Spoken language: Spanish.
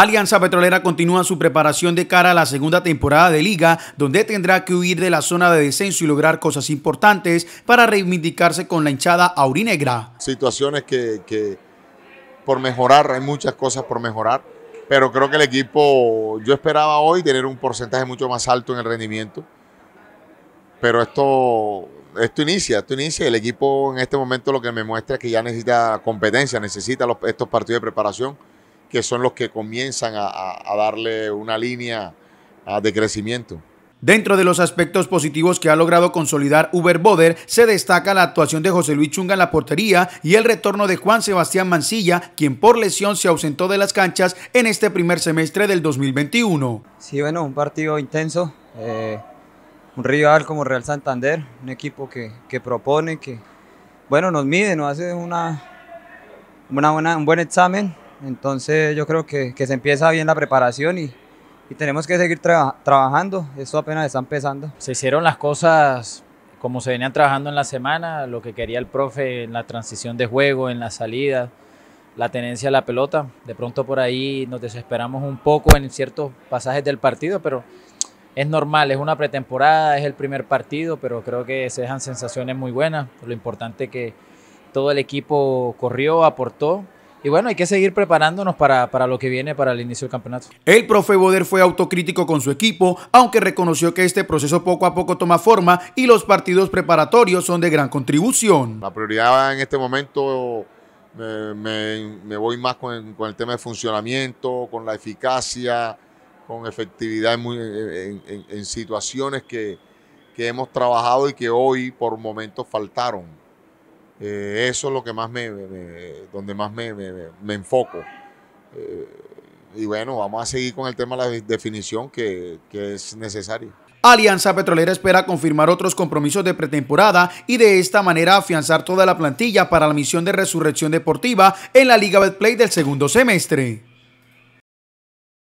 Alianza Petrolera continúa su preparación de cara a la segunda temporada de liga, donde tendrá que huir de la zona de descenso y lograr cosas importantes para reivindicarse con la hinchada aurinegra. Situaciones que, por mejorar, hay muchas cosas por mejorar, pero creo que el equipo, yo esperaba hoy tener un porcentaje mucho más alto en el rendimiento, pero esto, esto inicia, esto inicia, el equipo en este momento lo que me muestra es que ya necesita competencia, necesita estos partidos de preparación que son los que comienzan a, darle una línea ah, de crecimiento. Dentro de los aspectos positivos que ha logrado consolidar Uber Boder, se destaca la actuación de José Luis Chunga en la portería y el retorno de Juan Sebastián Mancilla, quien por lesión se ausentó de las canchas en este primer semestre del 2021. Sí, bueno, un partido intenso, eh, un rival como Real Santander, un equipo que, propone, que bueno, nos mide, nos hace una, una un buen examen entonces yo creo que, se empieza bien la preparación y, tenemos que seguir trabajando. Eso apenas está empezando. Se hicieron las cosas como se venían trabajando en la semana, lo que quería el profe en la transición de juego, en la salida, la tenencia de la pelota. De pronto por ahí nos desesperamos un poco en ciertos pasajes del partido, pero es normal, es una pretemporada, es el primer partido, pero creo que se dejan sensaciones muy buenas. Lo importante que todo el equipo corrió, aportó y bueno, hay que seguir preparándonos para, lo que viene para el inicio del campeonato. El profe Boder fue autocrítico con su equipo, aunque reconoció que este proceso poco a poco toma forma y los partidos preparatorios son de gran contribución. La prioridad en este momento eh, me, voy más con el, tema de funcionamiento, con la eficacia, con efectividad en, situaciones que, que hemos trabajado y que hoy por momentos faltaron eh, eso es lo que más me, donde más me, enfoco. Eh, y bueno, vamos a seguir con el tema de la definición que, es necesario. Alianza Petrolera espera confirmar otros compromisos de pretemporada y de esta manera afianzar toda la plantilla para la misión de resurrección deportiva en la Liga Betplay del segundo semestre.